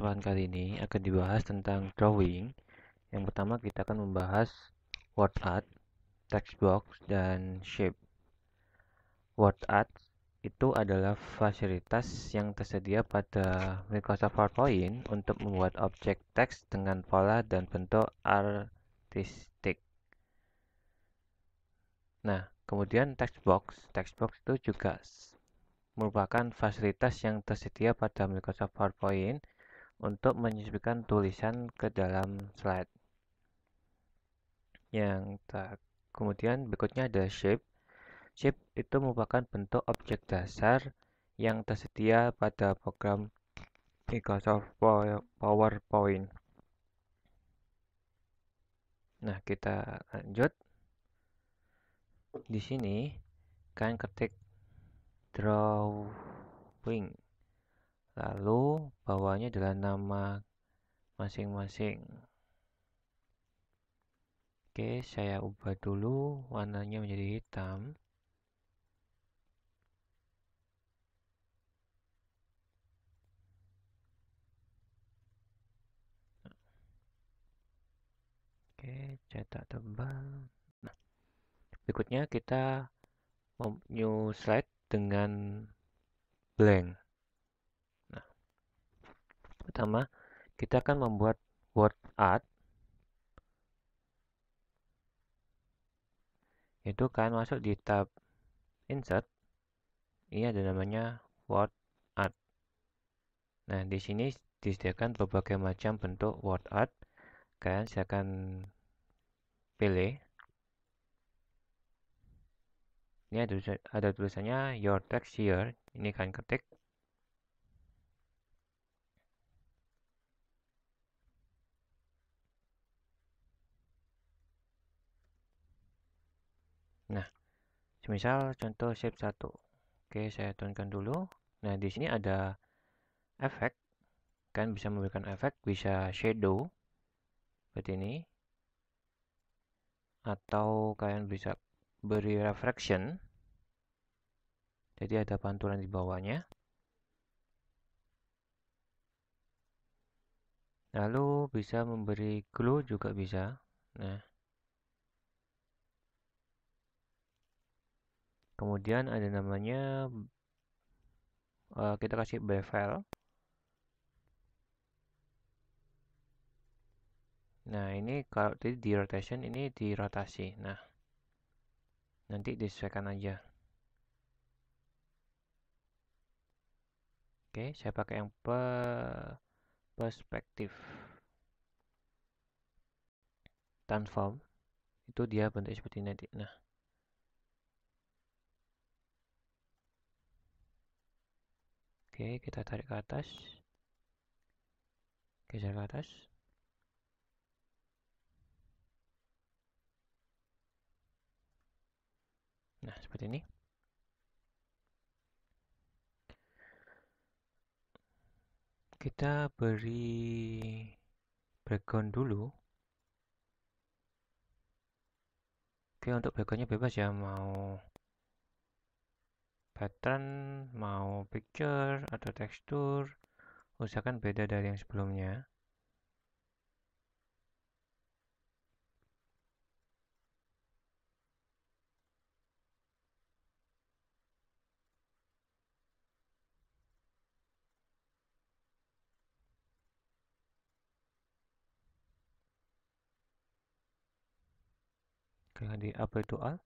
kesempatan kali ini akan dibahas tentang drawing. Yang pertama kita akan membahas word art, text box, dan shape. Word art itu adalah fasilitas yang tersedia pada Microsoft PowerPoint untuk membuat objek teks dengan pola dan bentuk artistik. Nah, kemudian text box. Text box itu juga merupakan fasilitas yang tersedia pada Microsoft PowerPoint untuk menyisipkan tulisan ke dalam slide. Yang tak, kemudian berikutnya ada shape. Shape itu merupakan bentuk objek dasar yang tersedia pada program Microsoft PowerPoint. Nah, kita lanjut. Di sini kalian ketik drawing lalu bawahnya adalah nama masing-masing oke saya ubah dulu warnanya menjadi hitam oke cetak tebal nah, berikutnya kita new slide dengan blank pertama kita akan membuat word art itu kalian masuk di tab insert ini ada namanya word art nah di sini disediakan berbagai macam bentuk word art kalian silakan pilih ini ada, tulisannya your text here ini kalian ketik Misal contoh shape 1. Oke, saya turunkan dulu. Nah, di sini ada efek. Kan bisa memberikan efek, bisa shadow. Seperti ini. Atau kalian bisa beri refraction. Jadi ada pantulan di bawahnya. Lalu bisa memberi glow juga bisa. Nah, kemudian ada namanya uh, kita kasih bevel nah ini kalau tadi di rotation ini di rotasi nah nanti disesuaikan aja oke saya pakai yang pe perspektif transform itu dia bentuk seperti ini nah Oke, kita tarik ke atas. Geser ke atas. Nah, seperti ini. Kita beri background dulu. Oke, untuk backgroundnya bebas ya, mau pattern, mau picture atau tekstur, usahakan beda dari yang sebelumnya. Kalian di upload itu all.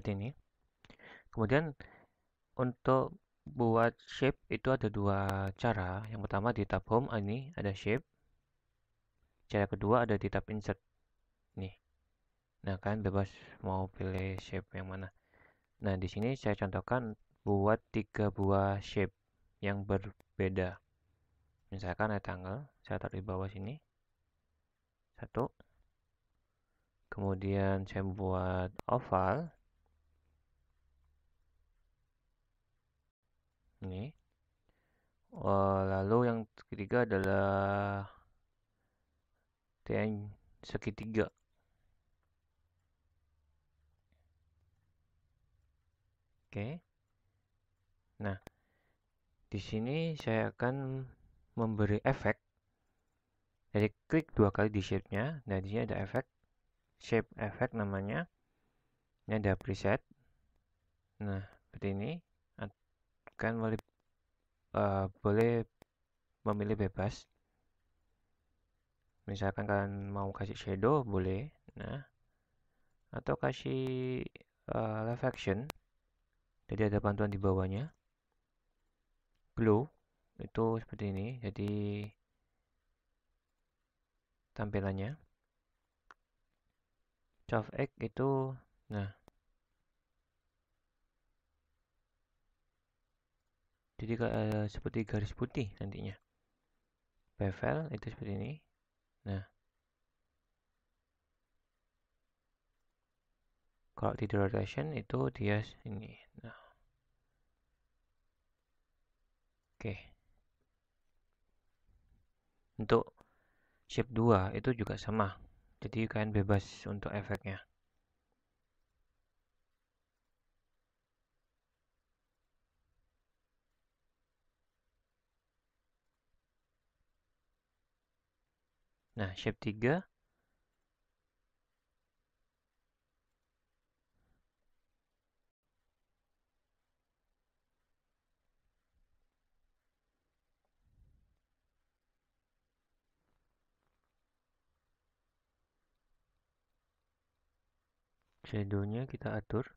seperti ini kemudian untuk buat shape itu ada dua cara yang pertama di tab home ah, ini ada shape cara kedua ada di tab insert nih nah kan bebas mau pilih shape yang mana nah di sini saya contohkan buat tiga buah shape yang berbeda misalkan ada tanggal saya taruh di bawah sini satu kemudian saya buat oval ini uh, lalu yang ketiga adalah TN segitiga oke okay. nah di sini saya akan memberi efek jadi klik dua kali di shape-nya dan nah, di ada efek shape efek namanya ini ada preset nah seperti ini kan boleh, uh, boleh memilih bebas. Misalkan kalian mau kasih shadow, boleh. Nah, atau kasih uh, eh, reflection Jadi ada bantuan di bawahnya. Glow itu seperti ini. Jadi tampilannya. Soft Egg itu, nah jadi uh, seperti garis putih nantinya bevel itu seperti ini nah kalau di rotation itu dia ini nah oke okay. untuk shape 2 itu juga sama jadi kalian bebas untuk efeknya Nah, shape 3 shadownya kita atur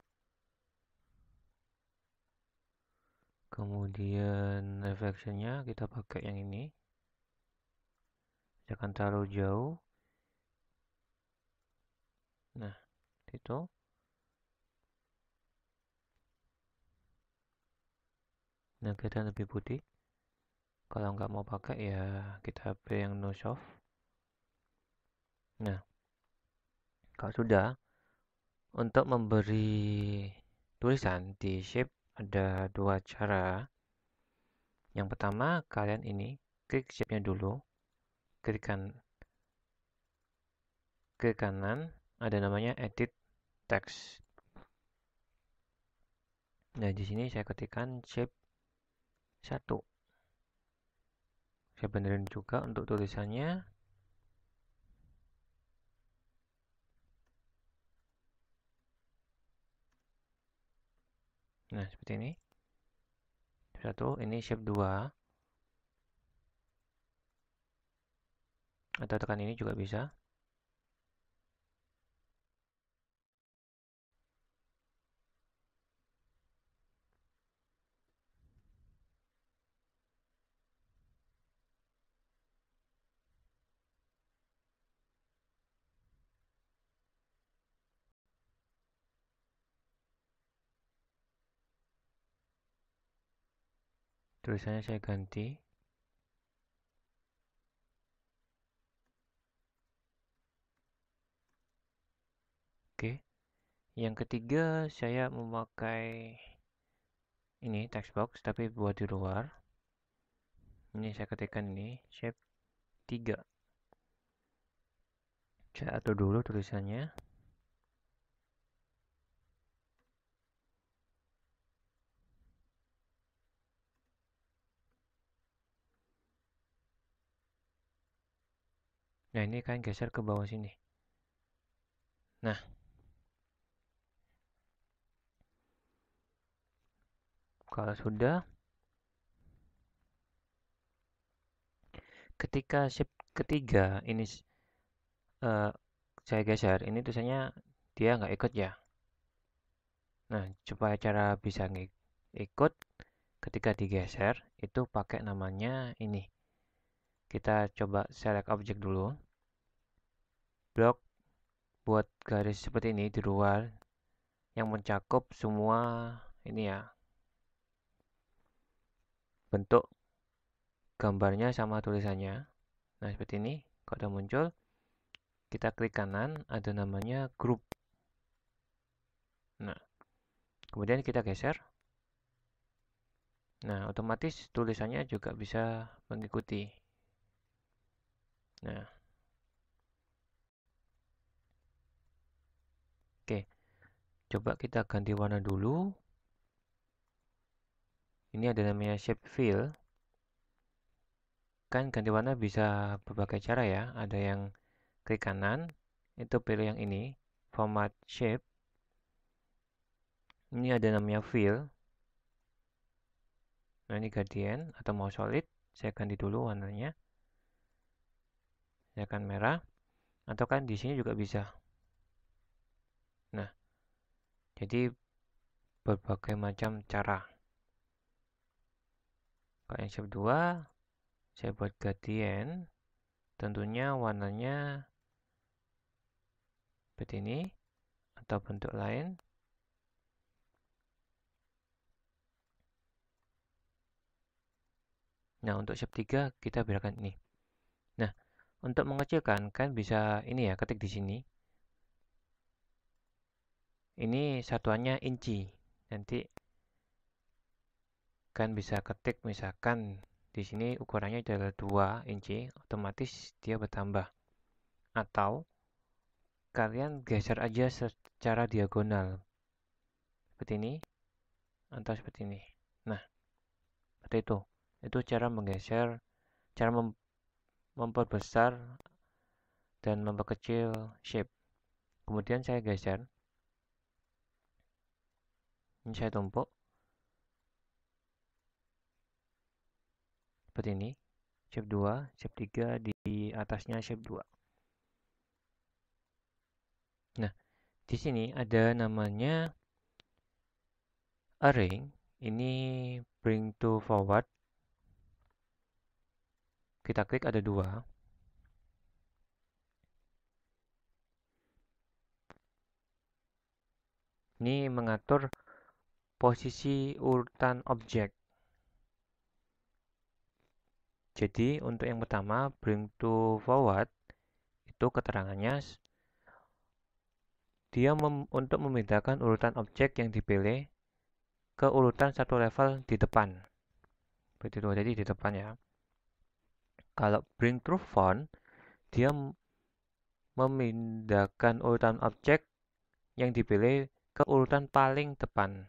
kemudian reflectionnya kita pakai yang ini jangan terlalu jauh nah itu nah kita lebih putih kalau nggak mau pakai ya kita pilih yang no soft nah kalau sudah untuk memberi tulisan di shape ada dua cara yang pertama kalian ini klik shape-nya dulu klik kan ke kanan ada namanya edit text. Nah, di sini saya ketikkan shape 1. Saya benerin juga untuk tulisannya. Nah, seperti ini. Satu, ini shape 2. atau tekan ini juga bisa tulisannya saya ganti Oke. Yang ketiga, saya memakai ini text box tapi buat di luar. Ini saya ketikkan ini shape 3. Saya atur dulu tulisannya. Nah, ini kan geser ke bawah sini. Nah, Kalau sudah, ketika shift ketiga ini uh, saya geser, ini tulisannya dia nggak ikut ya. Nah, coba cara bisa ikut ketika digeser itu pakai namanya ini. Kita coba select object dulu. Blok buat garis seperti ini di luar yang mencakup semua ini ya bentuk gambarnya sama tulisannya. Nah, seperti ini. Kalau ada muncul, kita klik kanan, ada namanya grup. Nah, kemudian kita geser. Nah, otomatis tulisannya juga bisa mengikuti. Nah. Oke. Coba kita ganti warna dulu ini ada namanya shape fill kan ganti warna bisa berbagai cara ya ada yang klik kanan itu pilih yang ini format shape ini ada namanya fill nah ini gradient atau mau solid saya ganti dulu warnanya saya akan merah atau kan di sini juga bisa nah jadi berbagai macam cara kalau yang shape 2 saya buat gradient tentunya warnanya seperti ini atau bentuk lain nah untuk shape 3 kita berikan ini nah untuk mengecilkan kan bisa ini ya ketik di sini ini satuannya inci nanti kan bisa ketik misalkan di sini ukurannya adalah 2 inci, otomatis dia bertambah. Atau kalian geser aja secara diagonal. Seperti ini atau seperti ini. Nah, seperti itu. Itu cara menggeser, cara mem memperbesar dan memperkecil shape. Kemudian saya geser. Ini saya tumpuk. seperti ini shape 2 shape 3 di atasnya shape 2 nah di sini ada namanya array ini bring to forward kita klik ada dua ini mengatur posisi urutan objek jadi untuk yang pertama bring to forward itu keterangannya dia mem untuk memindahkan urutan objek yang dipilih ke urutan satu level di depan. itu jadi di depan ya. Kalau bring to front dia memindahkan urutan objek yang dipilih ke urutan paling depan.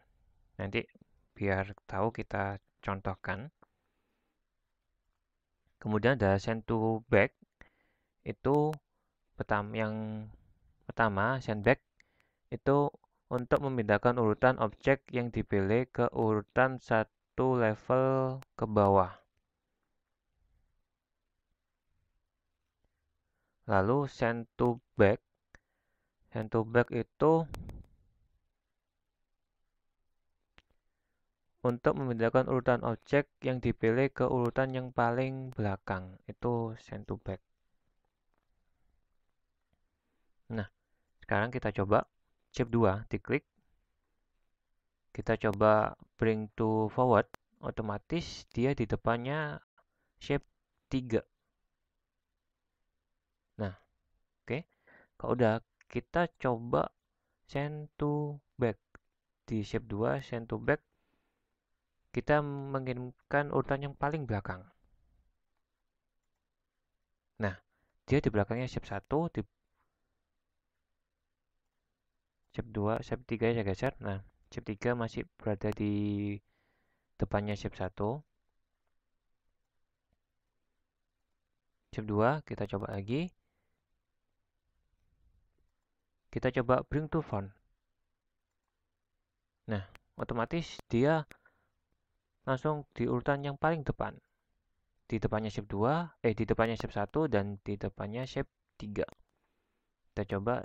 Nanti biar tahu kita contohkan. Kemudian ada Send-to-Back, itu pertama yang pertama Send-back itu untuk memindahkan urutan objek yang dipilih ke urutan satu level ke bawah. Lalu send to back. Send to back itu untuk memindahkan urutan objek yang dipilih ke urutan yang paling belakang itu send to back nah sekarang kita coba chip 2 diklik kita coba bring to forward otomatis dia di depannya shape 3 nah oke okay. kalau udah kita coba send to back di shape 2 send to back kita mengirimkan urutan yang paling belakang. Nah, dia di belakangnya shape 1, di shape 2, shape 3 saya geser. Nah, shape 3 masih berada di depannya shape 1. Shape 2 kita coba lagi. Kita coba bring to front. Nah, otomatis dia langsung di urutan yang paling depan. Di depannya shape 2, eh di depannya shape 1 dan di depannya shape 3. Kita coba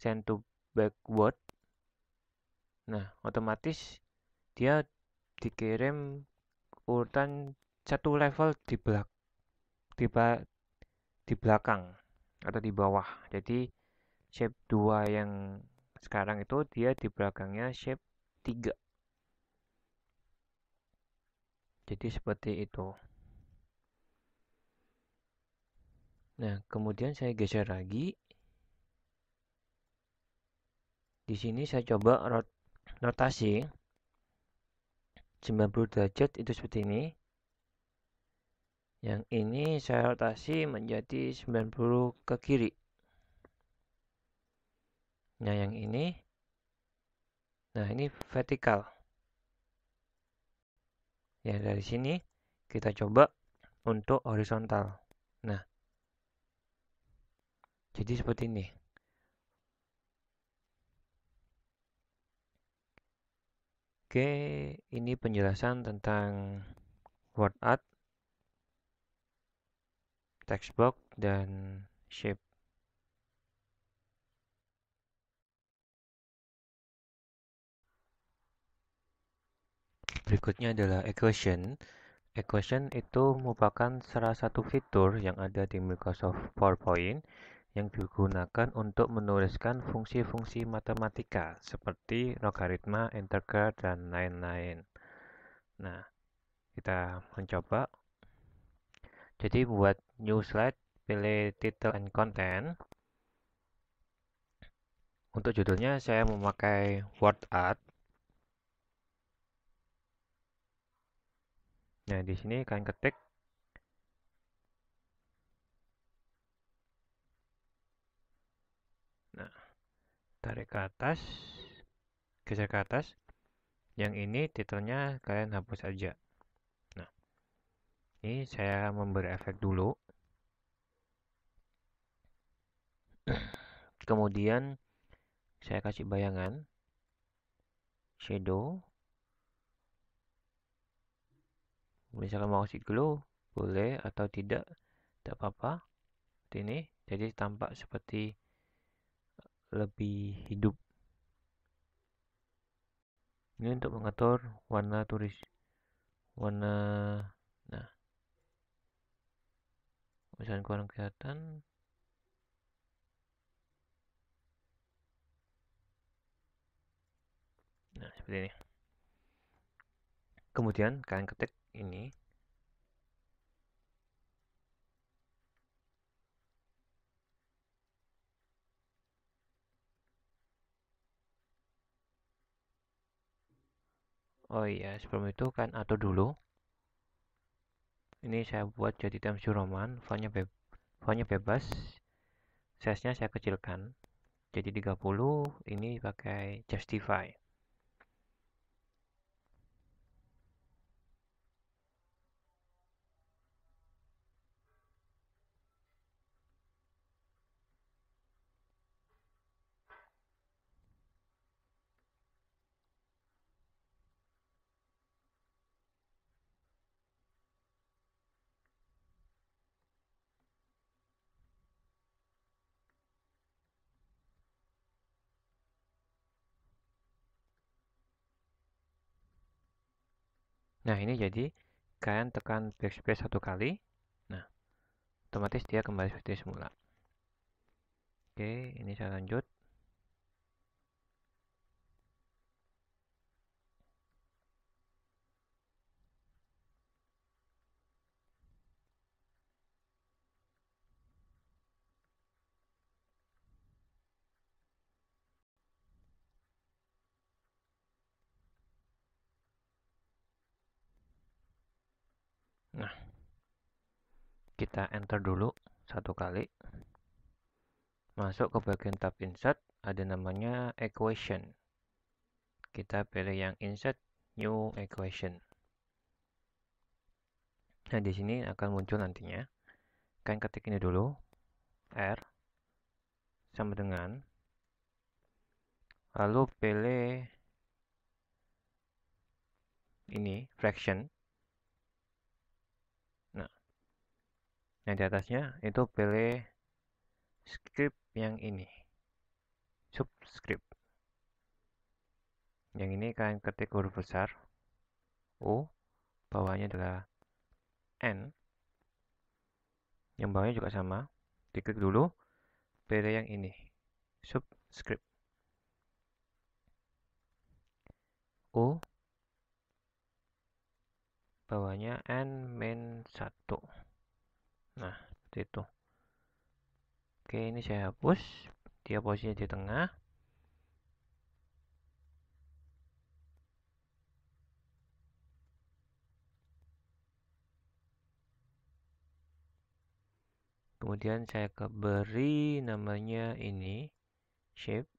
send to backward. Nah, otomatis dia dikirim urutan satu level di belak di, di belakang atau di bawah. Jadi shape 2 yang sekarang itu dia di belakangnya shape 3. Jadi seperti itu. Nah, kemudian saya geser lagi. Di sini saya coba rot rotasi 90 derajat itu seperti ini. Yang ini saya rotasi menjadi 90 ke kiri. Nah, yang ini Nah, ini vertikal. Ya, dari sini kita coba untuk horizontal. Nah, jadi seperti ini. Oke, ini penjelasan tentang word art, textbox, dan shape. Berikutnya adalah equation. Equation itu merupakan salah satu fitur yang ada di Microsoft PowerPoint yang digunakan untuk menuliskan fungsi-fungsi matematika seperti logaritma, integral, dan lain-lain. Nah, kita mencoba. Jadi buat new slide, pilih title and content. Untuk judulnya saya memakai word art Nah, di sini kalian ketik Nah, tarik ke atas, geser ke atas. Yang ini titelnya kalian hapus aja. Nah, ini saya memberi efek dulu. Kemudian saya kasih bayangan shadow misalkan mau kasih glow boleh atau tidak tidak apa-apa ini jadi tampak seperti eh, lebih hidup ini untuk mengatur warna turis warna nah misalnya kurang kelihatan nah seperti ini kemudian kalian ketik ini Oh iya, sebelum itu kan atau dulu. Ini saya buat jadi temsu roman, fontnya be fontnya bebas. Size-nya saya kecilkan. Jadi 30, ini pakai justify. Nah, ini jadi kalian tekan backspace satu kali. Nah, otomatis dia kembali seperti semula. Oke, ini saya lanjut. kita enter dulu satu kali masuk ke bagian tab insert ada namanya equation kita pilih yang insert new equation nah di sini akan muncul nantinya kalian ketik ini dulu R sama dengan lalu pilih ini fraction yang di atasnya itu pilih script yang ini subscript yang ini kalian ketik huruf besar U bawahnya adalah N yang bawahnya juga sama diklik dulu pilih yang ini subscript U bawahnya N 1 nah seperti itu oke ini saya hapus dia posisinya di tengah kemudian saya beri namanya ini shape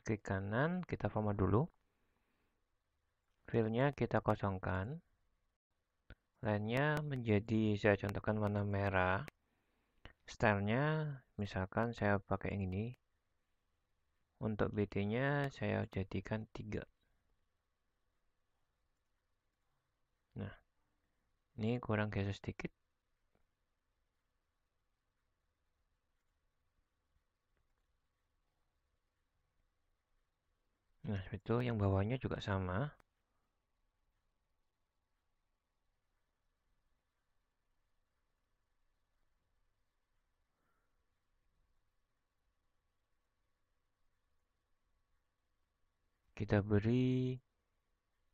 klik kanan kita format dulu Filenya kita kosongkan. Lainnya menjadi saya contohkan warna merah. style nya misalkan saya pakai yang ini. Untuk BT-nya saya jadikan tiga, Nah, ini kurang geser sedikit. Nah, itu yang bawahnya juga sama. kita beri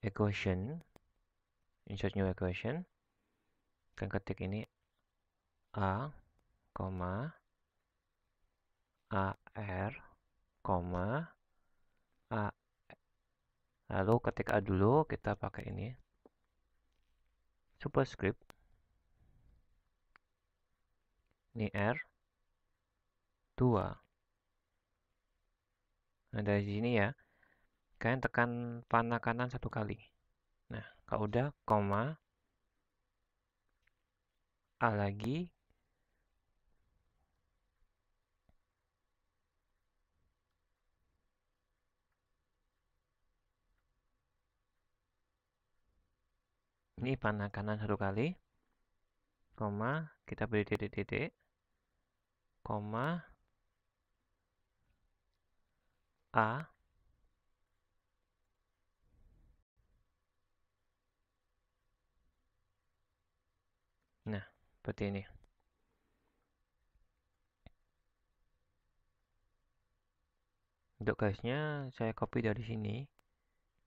equation insert new equation kita ketik ini a koma AR, koma A. Lalu ketik A dulu, kita pakai ini. Superscript. Ini R. 2. Nah, dari sini ya, kalian tekan panah kanan satu kali nah kalau udah koma A lagi ini panah kanan satu kali koma kita beri titik titik koma a seperti ini untuk guysnya saya copy dari sini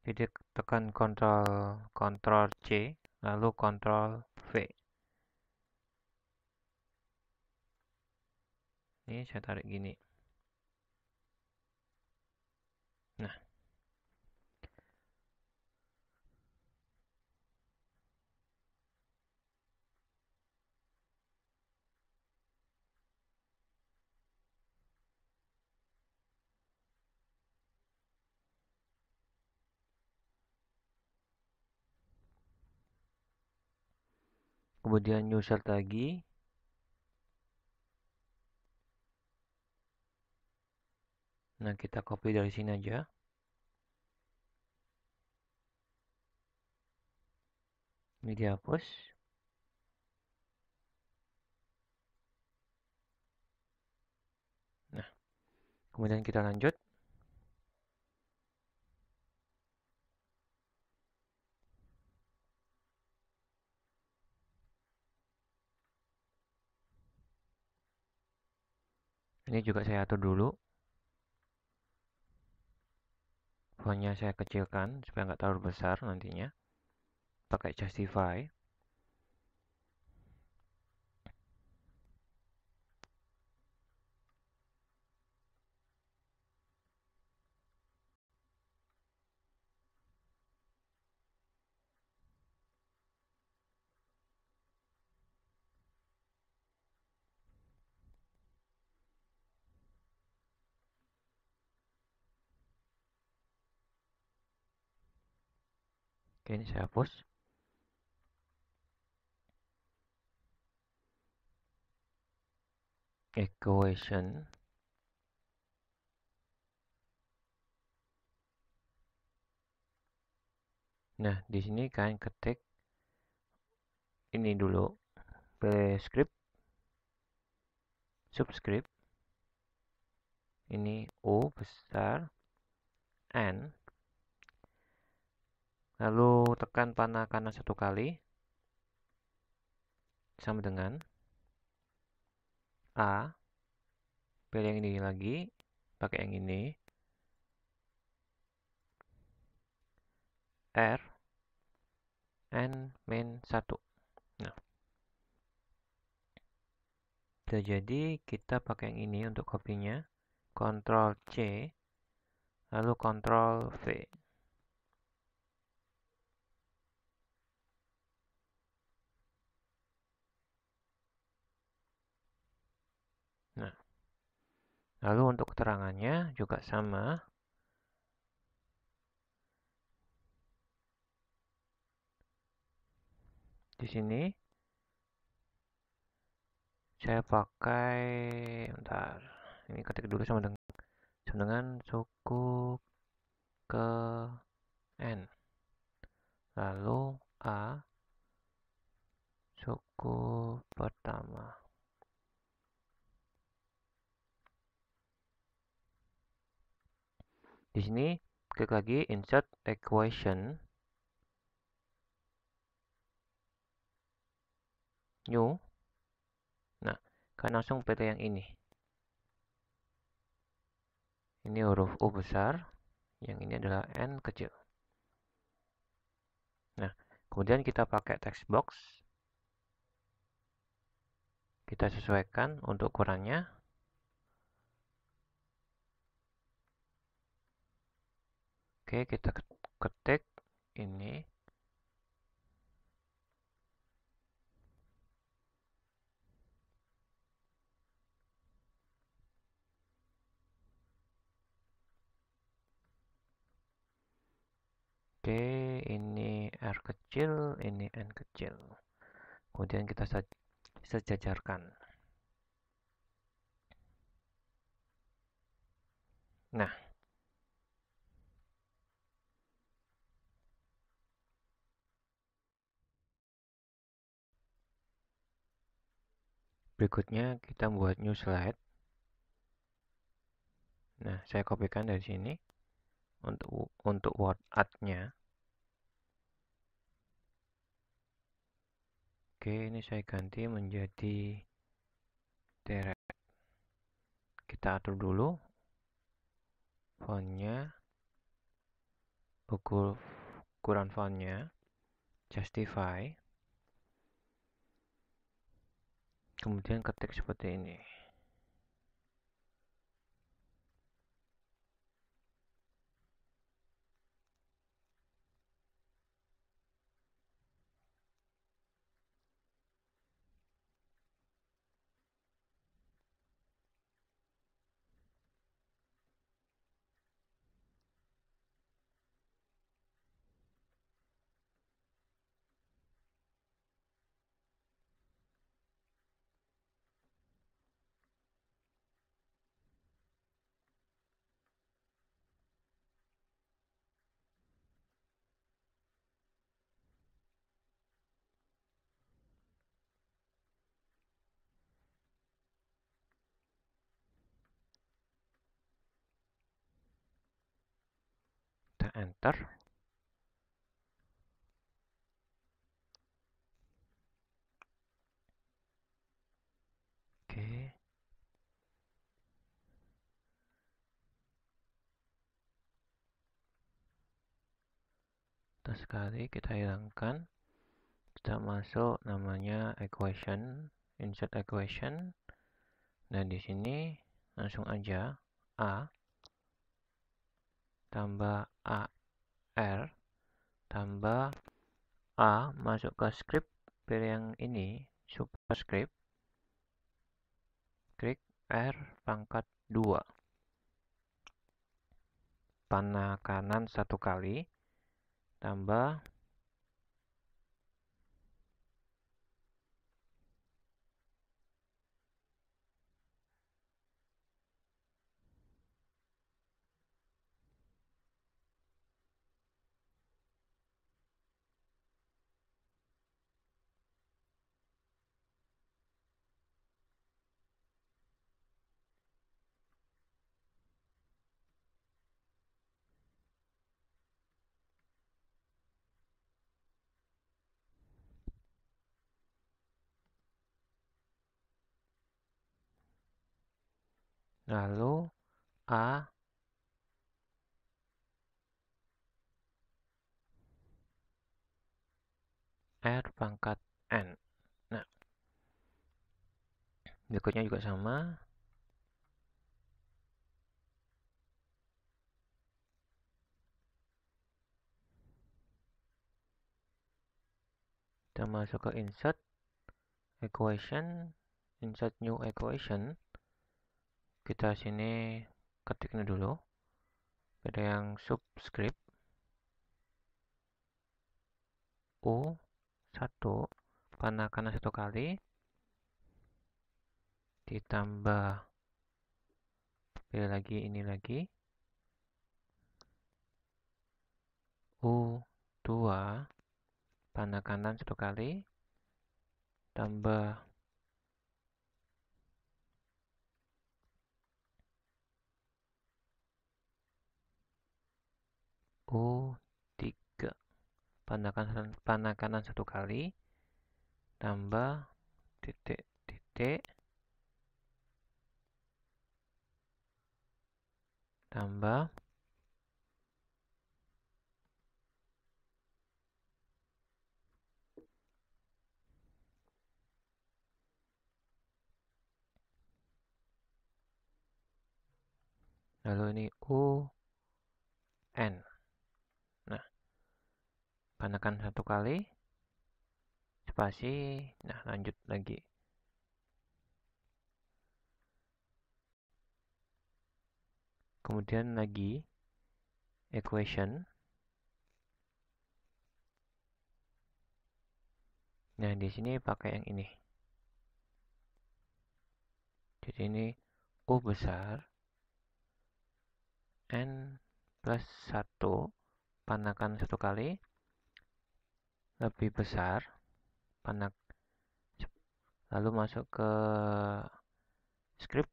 jadi tekan Ctrl Ctrl C lalu Ctrl V ini saya tarik gini kemudian new chart lagi nah kita copy dari sini aja ini dihapus nah kemudian kita lanjut ini juga saya atur dulu fontnya saya kecilkan supaya nggak terlalu besar nantinya pakai justify Oke, ini saya hapus. Equation. Nah, di sini kalian ketik ini dulu prescript subscript ini O besar N lalu tekan panah kanan satu kali sama dengan A pilih yang ini lagi pakai yang ini R N min 1 nah jadi kita pakai yang ini untuk kopinya Ctrl C lalu Ctrl V Lalu untuk keterangannya juga sama. Di sini saya pakai bentar. Ini ketik dulu sama dengan sama dengan suku ke n. Lalu a suku pertama. Di sini klik lagi insert equation new. Nah, kan langsung pilih yang ini. Ini huruf U besar, yang ini adalah N kecil. Nah, kemudian kita pakai text box. Kita sesuaikan untuk ukurannya. Oke, kita ketik ini. Oke, ini R kecil, ini N kecil. Kemudian kita sejajarkan. Nah, Berikutnya kita buat new slide. Nah, saya kopikan dari sini untuk untuk word art-nya. Oke, ini saya ganti menjadi direct. Kita atur dulu fontnya, ukur ukuran nya justify. kemudian ketik seperti ini enter oke sekali kita hilangkan kita masuk namanya equation insert equation dan di sini langsung aja A tambah AR tambah A masuk ke script pilih yang ini superscript klik R pangkat 2 panah kanan satu kali tambah lalu A R pangkat N nah berikutnya juga sama kita masuk ke insert equation insert new equation kita sini ketiknya dulu ada yang subscript U satu karena karena satu kali ditambah pilih lagi ini lagi U dua panah kanan satu kali tambah U3 panakan, panakanan satu kali tambah titik titik tambah lalu ini U N panekan satu kali, spasi, nah lanjut lagi. Kemudian lagi, equation. Nah, di sini pakai yang ini. Jadi ini U besar N plus satu panakan satu kali lebih besar panah, lalu masuk ke script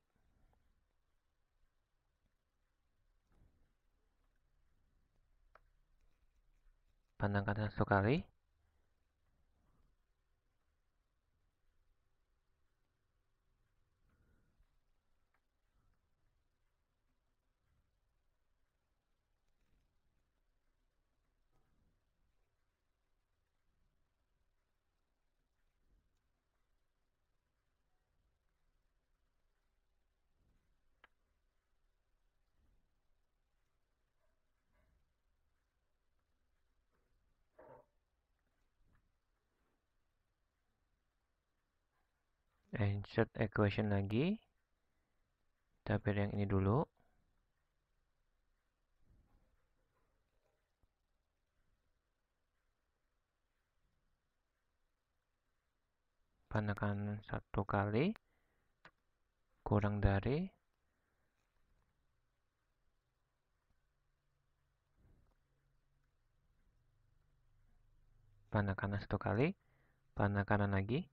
panangkan satu kali insert equation lagi kita pilih yang ini dulu kanan satu kali kurang dari panah kanan satu kali panah kanan lagi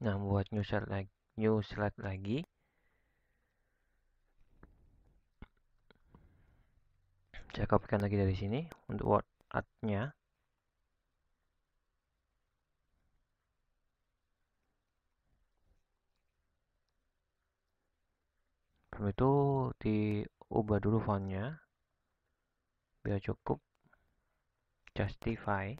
Nah, buat new slide lagi, new slide lagi. Saya copykan lagi dari sini untuk word art-nya. itu diubah dulu fontnya biar cukup justify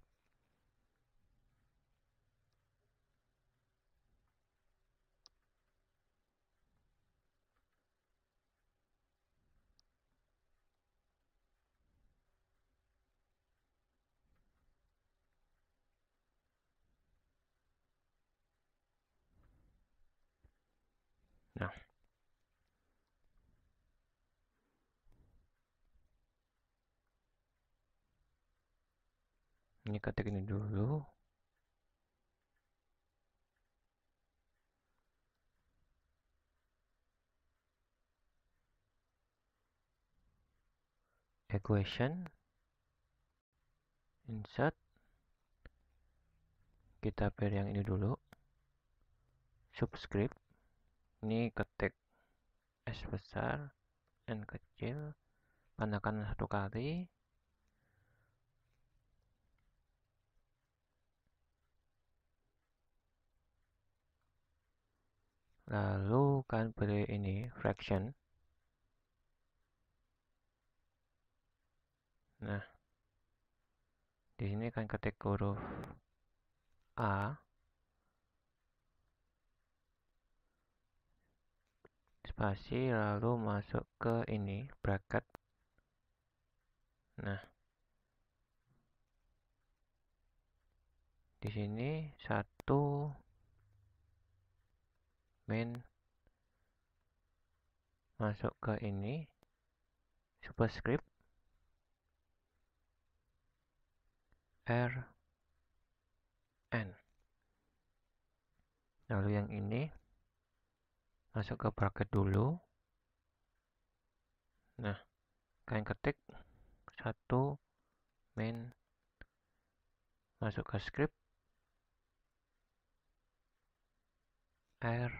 ini ketik ini dulu equation insert kita pilih yang ini dulu subscript ini ketik S besar N kecil tandakan satu kali lalu kan pilih ini fraction nah di sini kan ketik huruf A spasi lalu masuk ke ini bracket nah di sini satu admin masuk ke ini superscript r n lalu yang ini masuk ke bracket dulu nah kalian ketik satu main masuk ke script r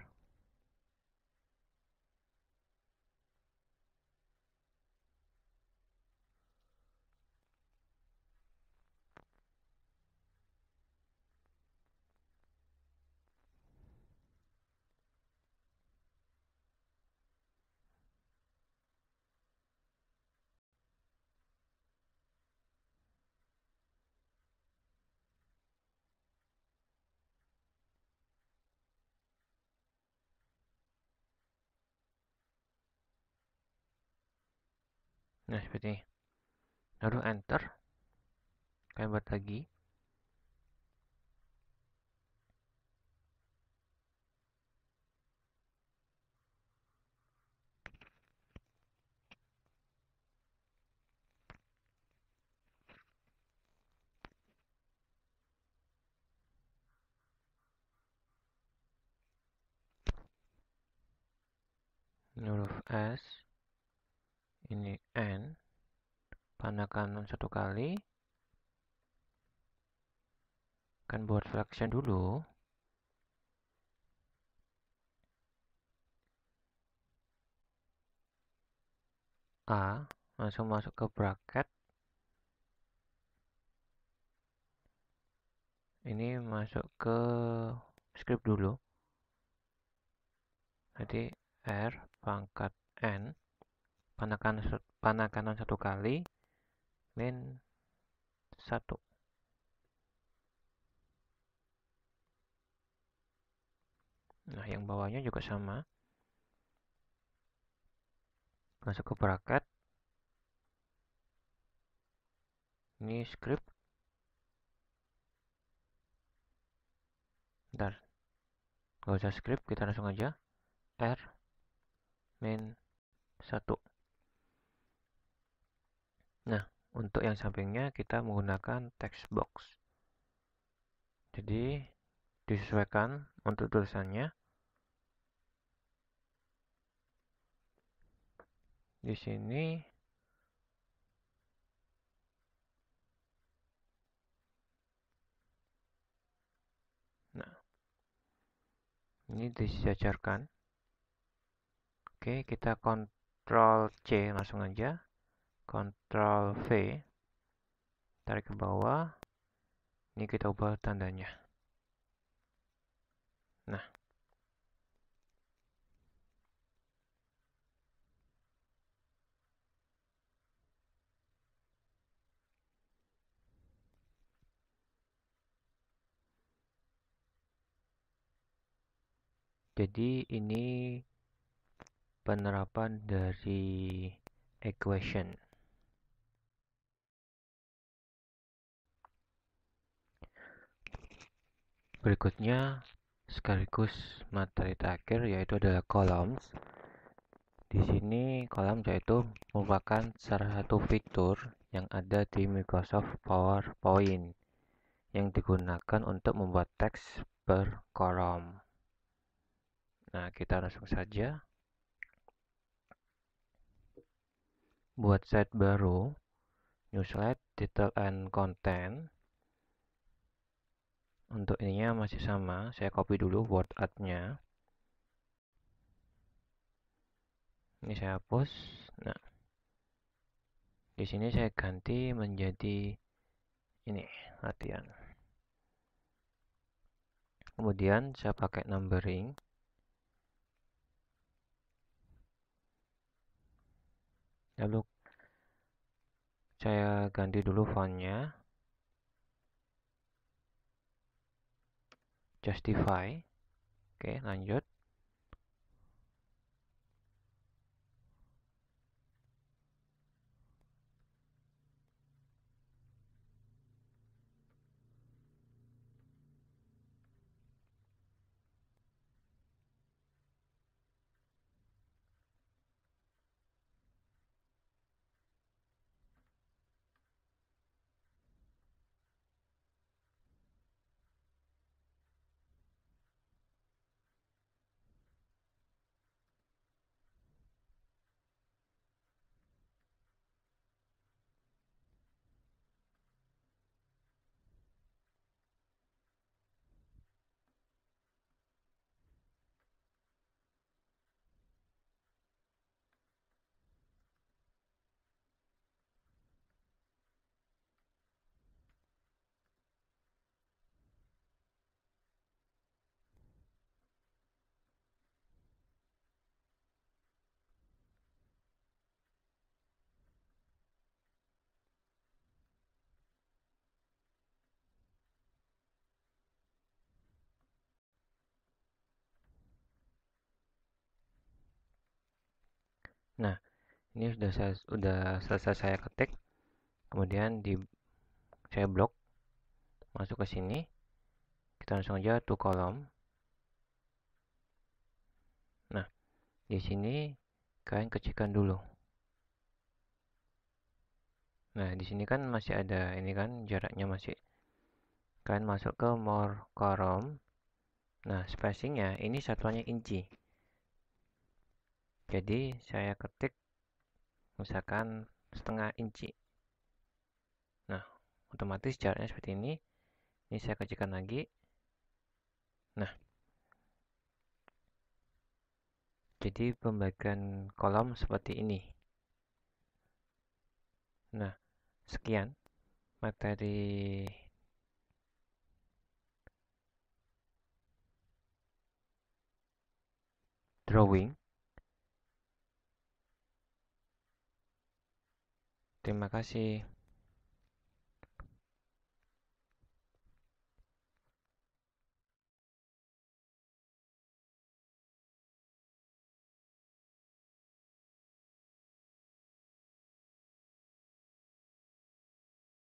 nah seperti ini lalu enter kalian buat lagi Nuruf S ini N panah kanan satu kali akan buat fraction dulu A langsung masuk ke bracket ini masuk ke script dulu jadi R pangkat N panakan kanan, satu kali min satu nah yang bawahnya juga sama masuk ke bracket ini script ntar gak usah script kita langsung aja r min satu. Untuk yang sampingnya kita menggunakan text box. Jadi disesuaikan untuk tulisannya. Di sini Nah. Ini disejajarkan. Oke, kita kontrol C langsung aja. Ctrl V, tarik ke bawah, ini kita ubah tandanya. Nah. Jadi ini penerapan dari equation. Berikutnya sekaligus materi terakhir yaitu adalah columns. Di sini columns yaitu merupakan salah satu fitur yang ada di Microsoft PowerPoint yang digunakan untuk membuat teks per kolom. Nah, kita langsung saja buat set baru, new slide, title and content untuk ininya masih sama saya copy dulu word nya ini saya hapus nah di sini saya ganti menjadi ini latihan kemudian saya pakai numbering lalu saya ganti dulu fontnya justify oke lanjut nah ini sudah saya sudah selesai saya ketik kemudian di saya blok masuk ke sini kita langsung aja to column nah di sini kalian kecilkan dulu nah di sini kan masih ada ini kan jaraknya masih kalian masuk ke more column nah spacing-nya ini satuannya inci jadi saya ketik misalkan setengah inci nah otomatis jaraknya seperti ini ini saya kecilkan lagi nah jadi pembagian kolom seperti ini nah sekian materi drawing terima kasih